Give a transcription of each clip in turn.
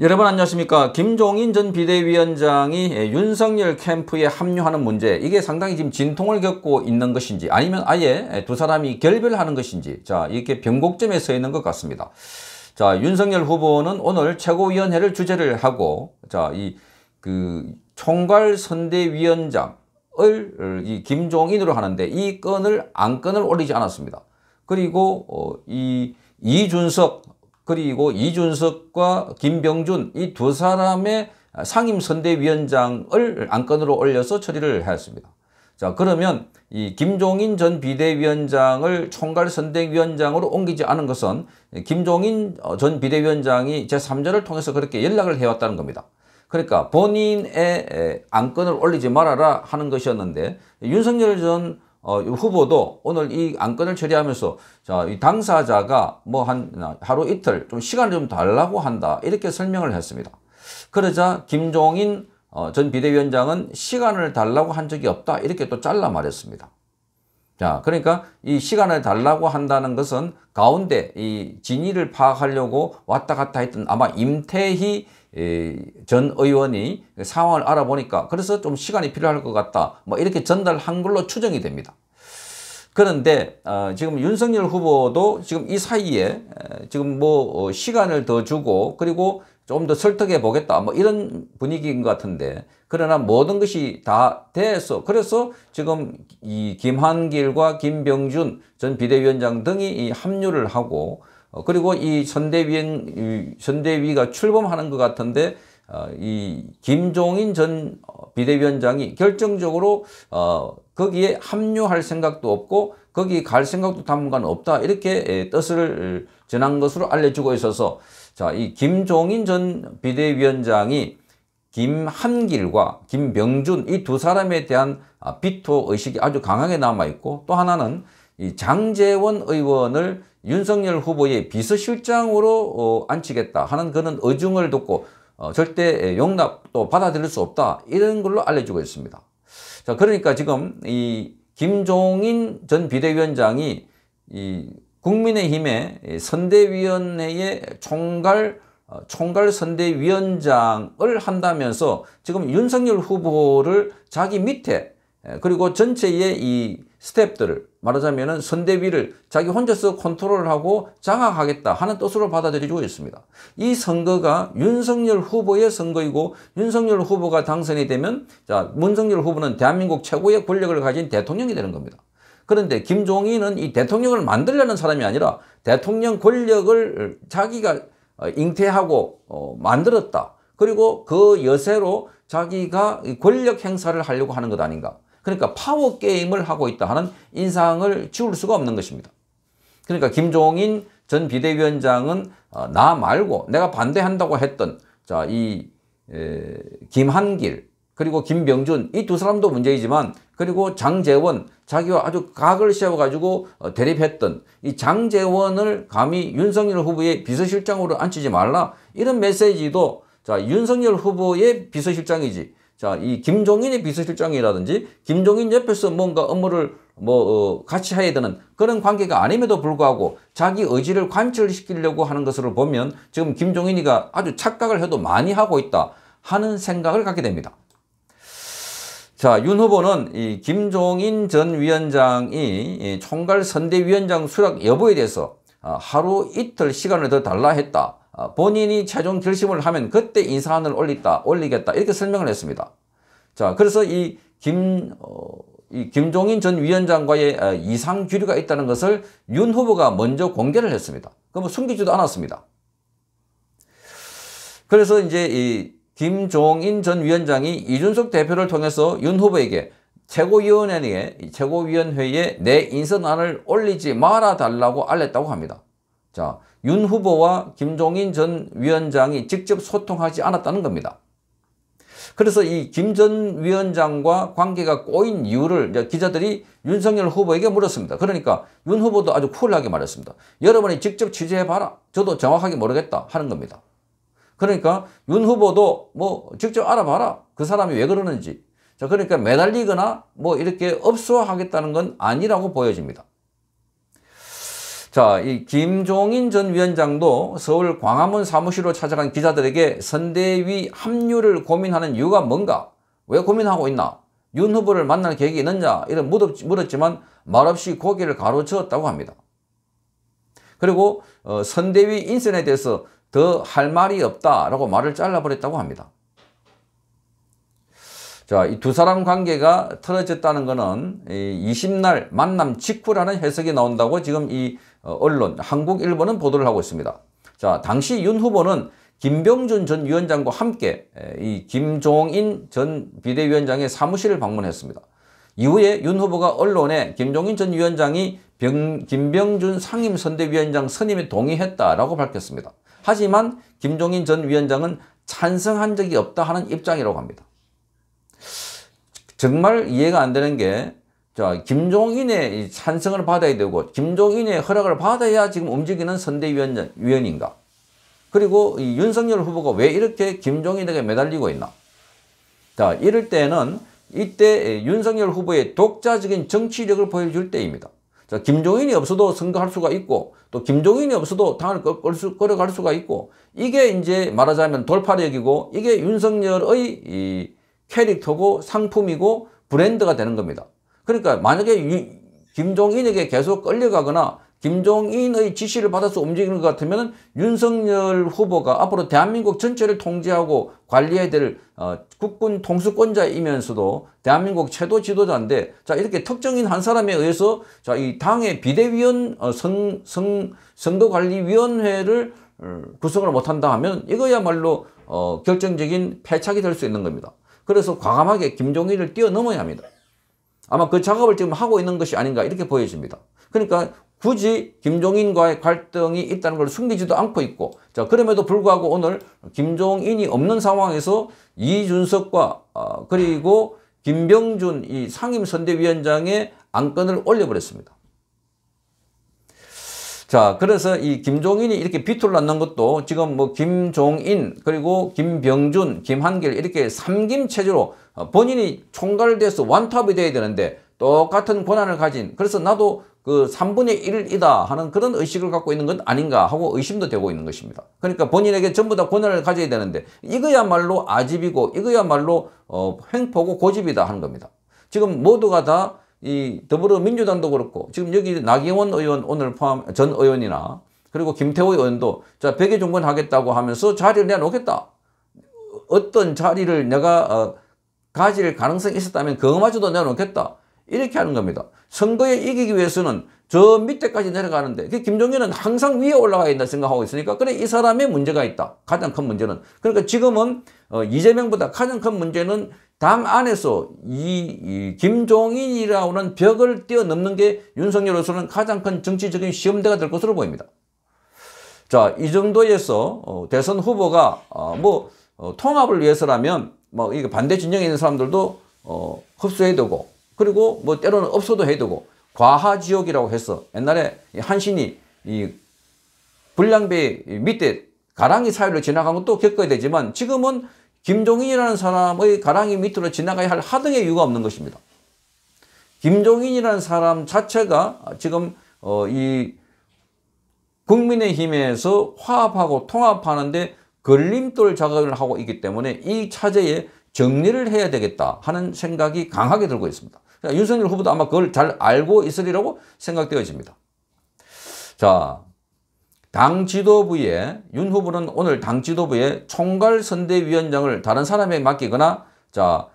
여러분 안녕하십니까 김종인 전 비대위원장이 예, 윤석열 캠프에 합류하는 문제 이게 상당히 지금 진통을 겪고 있는 것인지 아니면 아예 두 사람이 결별하는 것인지 자 이렇게 변곡점에 서 있는 것 같습니다 자 윤석열 후보는 오늘 최고위원회를 주재를 하고 자 이 그 총괄 선대위원장을 이 김종인으로 하는데 이 건을 안건을 올리지 않았습니다 그리고 어, 이 이준석 그리고 이준석과 김병준 이 두 사람의 상임선대위원장을 안건으로 올려서 처리를 하였습니다. 자 그러면 이 김종인 전 비대위원장을 총괄선대위원장으로 옮기지 않은 것은 김종인 전 비대위원장이 제3자를 통해서 그렇게 연락을 해왔다는 겁니다. 그러니까 본인의 안건을 올리지 말아라 하는 것이었는데 윤석열 전 어, 후보도 오늘 이 안건을 처리하면서 자, 이 당사자가 뭐 한 하루 이틀 좀 시간을 좀 달라고 한다 이렇게 설명을 했습니다. 그러자 김종인 어, 전 비대위원장은 시간을 달라고 한 적이 없다 이렇게 또 잘라 말했습니다. 자, 그러니까 이 시간을 달라고 한다는 것은 가운데 이 진위를 파악하려고 왔다 갔다 했던 아마 임태희 전 의원이 상황을 알아보니까 그래서 좀 시간이 필요할 것 같다. 뭐 이렇게 전달한 걸로 추정이 됩니다. 그런데 어, 지금 윤석열 후보도 지금 이 사이에 지금 뭐 어, 시간을 더 주고 그리고 좀 더 설득해 보겠다 뭐 이런 분위기인 것 같은데 그러나 모든 것이 다 돼서 그래서 지금 이 김한길과 김병준 전 비대위원장 등이 합류를 하고 어, 그리고 이선대위원대위가 출범하는 것 같은데 어, 이 김종인 전 어, 비대위원장이 결정적으로 거기에 합류할 생각도 없고 거기 갈 생각도 당분간 없다 이렇게 예, 뜻을 전한 것으로 알려주고 있어서 자 이 김종인 전 비대위원장이 김한길과 김병준 이 두 사람에 대한 아, 비토 의식이 아주 강하게 남아 있고 또 하나는 이 장재원 의원을 윤석열 후보의 비서실장으로 어, 앉히겠다 하는 그런 의중을 듣고 어, 절대 용납도 받아들일 수 없다 이런 걸로 알려지고 있습니다. 자 그러니까 지금 이 김종인 전 비대위원장이 이 국민의힘의 선대위원회의 총괄 어, 총괄 선대위원장을 한다면서 지금 윤석열 후보를 자기 밑에 예, 그리고 전체의 이 스텝들을 말하자면 선대위를 자기 혼자서 컨트롤하고 장악하겠다 하는 뜻으로 받아들이고 있습니다. 이 선거가 윤석열 후보의 선거이고 윤석열 후보가 당선이 되면 자 문석열 후보는 대한민국 최고의 권력을 가진 대통령이 되는 겁니다. 그런데 김종인은 이 대통령을 만들려는 사람이 아니라 대통령 권력을 자기가 어, 잉태하고 어, 만들었다. 그리고 그 여세로 자기가 권력 행사를 하려고 하는 것 아닌가. 그러니까 파워 게임을 하고 있다 하는 인상을 지울 수가 없는 것입니다. 그러니까 김종인 전 비대위원장은 어, 나 말고 내가 반대한다고 했던 자 이 김한길 그리고 김병준 이 두 사람도 문제이지만 그리고 장재원 자기와 아주 각을 세워가지고 어, 대립했던 이 장재원을 감히 윤석열 후보의 비서실장으로 앉히지 말라 이런 메시지도 자 윤석열 후보의 비서실장이지 자, 이 김종인의 비서실장이라든지 김종인 옆에서 뭔가 업무를 뭐 어, 같이 해야 되는 그런 관계가 아님에도 불구하고 자기 의지를 관철시키려고 하는 것으로 보면 지금 김종인이가 아주 착각을 해도 많이 하고 있다 하는 생각을 갖게 됩니다. 자, 윤 후보는 이 김종인 전 위원장이 총괄 선대위원장 수락 여부에 대해서 아, 하루 이틀 시간을 더 달라 했다. 아, 본인이 최종 결심을 하면 그때 인사안을 올리다, 올리겠다 이렇게 설명을 했습니다. 자, 그래서 이 김, 어, 이 김종인 전 위원장과의 아, 이상 규류가 있다는 것을 윤 후보가 먼저 공개를 했습니다. 그럼 뭐 숨기지도 않았습니다. 그래서 이제 이 김종인 전 위원장이 이준석 대표를 통해서 윤 후보에게 최고위원회에 최고위원회에 내 인선안을 올리지 말아 달라고 알렸다고 합니다. 자, 윤 후보와 김종인 전 위원장이 직접 소통하지 않았다는 겁니다. 그래서 이 김 전 위원장과 관계가 꼬인 이유를 기자들이 윤석열 후보에게 물었습니다. 그러니까 윤 후보도 아주 쿨하게 말했습니다. 여러분이 직접 취재해봐라. 저도 정확하게 모르겠다 하는 겁니다. 그러니까 윤 후보도 뭐 직접 알아봐라. 그 사람이 왜 그러는지. 자, 그러니까 매달리거나 뭐 이렇게 업소하겠다는건 아니라고 보여집니다. 자, 이 김종인 전 위원장도 서울 광화문 사무실로 찾아간 기자들에게 선대위 합류를 고민하는 이유가 뭔가? 왜 고민하고 있나? 윤 후보를 만날 계획이 있느냐? 이런 물었지만 말없이 고개를 가로저었다고 합니다. 그리고 어, 선대위 인선에 대해서 더 할 말이 없다라고 말을 잘라버렸다고 합니다. 자, 이 두 사람 관계가 틀어졌다는 것은 20날 만남 직후라는 해석이 나온다고 지금 이 어, 언론 한국일보는 보도를 하고 있습니다. 자, 당시 윤 후보는 김병준 전 위원장과 함께 이 김종인 전 비대위원장의 사무실을 방문했습니다. 이후에 윤 후보가 언론에 김종인 전 위원장이 병, 김병준 상임선대위원장 선임에 동의했다라고 밝혔습니다. 하지만 김종인 전 위원장은 찬성한 적이 없다 하는 입장이라고 합니다. 정말 이해가 안 되는 게 자, 김종인의 찬성을 받아야 되고 김종인의 허락을 받아야 지금 움직이는 선대위원인가. 그리고 이 윤석열 후보가 왜 이렇게 김종인에게 매달리고 있나. 자, 이럴 때는 이때 윤석열 후보의 독자적인 정치력을 보여줄 때입니다. 자, 김종인이 없어도 선거할 수가 있고 또 김종인이 없어도 당을 끌어갈 수가 있고 이게 이제 말하자면 돌파력이고 이게 윤석열의 이 캐릭터고 상품이고 브랜드가 되는 겁니다. 그러니까 만약에 유, 김종인에게 계속 끌려가거나 김종인의 지시를 받아서 움직이는 것 같으면 윤석열 후보가 앞으로 대한민국 전체를 통제하고 관리해야 될 어, 국군 통수권자이면서도 대한민국 최도 지도자인데 자 이렇게 특정인 한 사람에 의해서 자 이 당의 비대위원 어, 선, 선, 선거관리위원회를 어, 구성을 못한다 하면 이거야말로 어, 결정적인 패착이 될 수 있는 겁니다. 그래서 과감하게 김종인을 뛰어넘어야 합니다. 아마 그 작업을 지금 하고 있는 것이 아닌가 이렇게 보여집니다. 그러니까 굳이 김종인과의 갈등이 있다는 걸 숨기지도 않고 있고 자 그럼에도 불구하고 오늘 김종인이 없는 상황에서 이준석과 어, 그리고 김병준 이 상임선대위원장의 안건을 올려버렸습니다. 자, 그래서 이 김종인이 이렇게 비투를 낳는 것도 지금 뭐 김종인, 그리고 김병준, 김한길 이렇게 삼김 체제로 어, 본인이 총괄돼서 완탑이 돼야 되는데 똑같은 권한을 가진 그래서 나도 그 3분의 1이다 하는 그런 의식을 갖고 있는 건 아닌가 하고 의심도 되고 있는 것입니다. 그러니까 본인에게 전부 다 권한을 가져야 되는데 이거야말로 아집이고 이거야말로 어, 횡포고 고집이다 하는 겁니다. 지금 모두가 다이 더불어민주당도 그렇고 지금 여기 나경원 의원 오늘 포함 전 의원이나 그리고 김태호 의원도 자 백의 종군 하겠다고 하면서 자리를 내놓겠다. 어떤 자리를 내가 어, 가질 가능성이 있었다면 그마저도 내놓겠다. 이렇게 하는 겁니다. 선거에 이기기 위해서는 저 밑에까지 내려가는데 그 김종인은 항상 위에 올라가 있다 생각하고 있으니까 그래 이 사람의 문제가 있다. 가장 큰 문제는. 그러니까 지금은 어, 이재명보다 가장 큰 문제는 당 안에서 이, 이 김종인이라는 벽을 뛰어넘는 게 윤석열로서는 가장 큰 정치적인 시험대가 될 것으로 보입니다. 자, 이 정도에서 어, 대선 후보가 어, 뭐 어, 통합을 위해서라면 뭐 이게 반대 진영에 있는 사람들도 어, 흡수해야 되고 그리고 뭐 때로는 없어도 해야 되고 과하지역이라고 해서 옛날에 한신이 이 불량배 밑에 가랑이 사유로 지나간 것도 겪어야 되지만 지금은 김종인이라는 사람의 가랑이 밑으로 지나가야 할 하등의 이유가 없는 것입니다. 김종인이라는 사람 자체가 지금 어, 이 국민의힘에서 화합하고 통합하는데 걸림돌 작업을 하고 있기 때문에 이 차제에 정리를 해야 되겠다 하는 생각이 강하게 들고 있습니다. 그러니까 윤석열 후보도 아마 그걸 잘 알고 있으리라고 생각되어집니다. 자, 당 지도부의 윤 후보는 오늘 당 지도부의 총괄 선대위원장을 다른 사람에게 맡기거나 자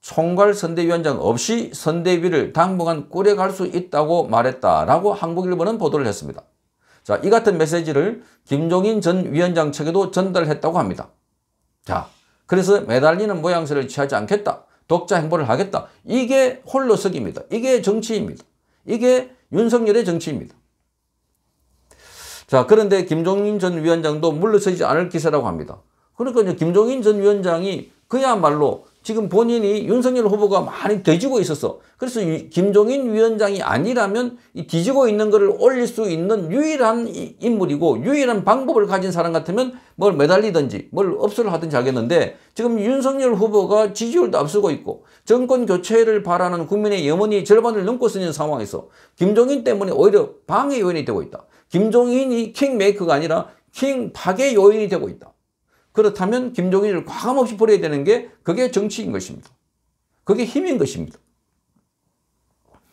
총괄 선대위원장 없이 선대위를 당분간 꾸려갈 수 있다고 말했다라고 한국일보는 보도를 했습니다. 자, 이 같은 메시지를 김종인 전 위원장 측에도 전달했다고 합니다. 자, 그래서 매달리는 모양새를 취하지 않겠다. 독자 행보를 하겠다. 이게 홀로석입니다. 이게 정치입니다. 이게 윤석열의 정치입니다. 자 그런데 김종인 전 위원장도 물러서지 않을 기세라고 합니다. 그러니까 김종인 전 위원장이 그야말로 지금 본인이 윤석열 후보가 많이 뒤지고 있어서 그래서 김종인 위원장이 아니라면 이 뒤지고 있는 것을 올릴 수 있는 유일한 인물이고 유일한 방법을 가진 사람 같으면 뭘 매달리든지 뭘 업소를 하든지 하겠는데 지금 윤석열 후보가 지지율도 앞서고 있고 정권 교체를 바라는 국민의 염원이 절반을 넘고 있는 상황에서 김종인 때문에 오히려 방해 요인이 되고 있다. 김종인이 킹메이커가 아니라 킹박의 요인이 되고 있다. 그렇다면 김종인을 과감없이 버려야 되는 게 그게 정치인 것입니다. 그게 힘인 것입니다.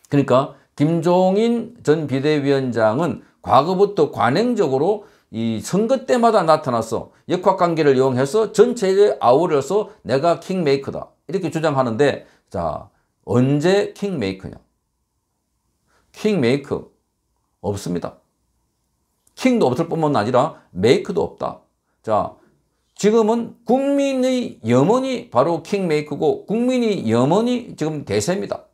그러니까 김종인 전 비대위원장은 과거부터 관행적으로 이 선거 때마다 나타나서 역학관계를 이용해서 전체에 아우러서 내가 킹메이커다 이렇게 주장하는데 자 언제 킹메이커냐 킹메이커 없습니다 킹도 없을 뿐만 아니라 메이크도 없다. 자, 지금은 국민의 염원이 바로 킹메이크고 국민의 염원이 지금 대세입니다.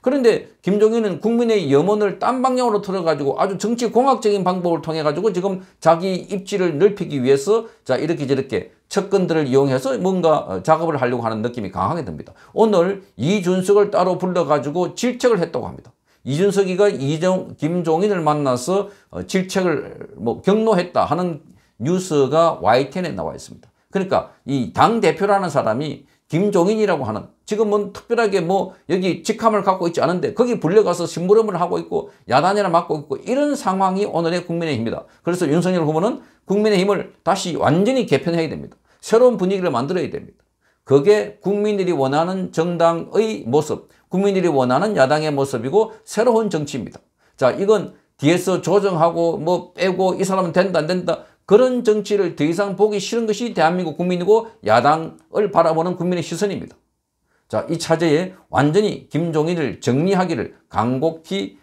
그런데 김종인은 국민의 염원을 딴 방향으로 틀어가지고 아주 정치공학적인 방법을 통해가지고 지금 자기 입지를 넓히기 위해서 자 이렇게 저렇게 측근들을 이용해서 뭔가 어, 작업을 하려고 하는 느낌이 강하게 듭니다. 오늘 이준석을 따로 불러가지고 질책을 했다고 합니다. 이준석이가 이정 김종인을 만나서 어, 질책을 뭐 경로했다 하는 뉴스가 YTN에 나와 있습니다. 그러니까 이 당 대표라는 사람이 김종인이라고 하는 지금은 특별하게 뭐 여기 직함을 갖고 있지 않은데 거기 불려가서 심부름을 하고 있고 야단이나 맞고 있고 이런 상황이 오늘의 국민의힘이다. 그래서 윤석열 후보는 국민의힘을 다시 완전히 개편해야 됩니다. 새로운 분위기를 만들어야 됩니다. 그게 국민들이 원하는 정당의 모습, 국민들이 원하는 야당의 모습이고 새로운 정치입니다. 자 이건 뒤에서 조정하고 뭐 빼고 이 사람은 된다 안 된다 그런 정치를 더 이상 보기 싫은 것이 대한민국 국민이고 야당을 바라보는 국민의 시선입니다. 자, 이 차제에 완전히 김종인을 정리하기를 간곡히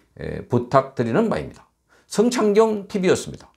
부탁드리는 바입니다. 성창경 TV였습니다.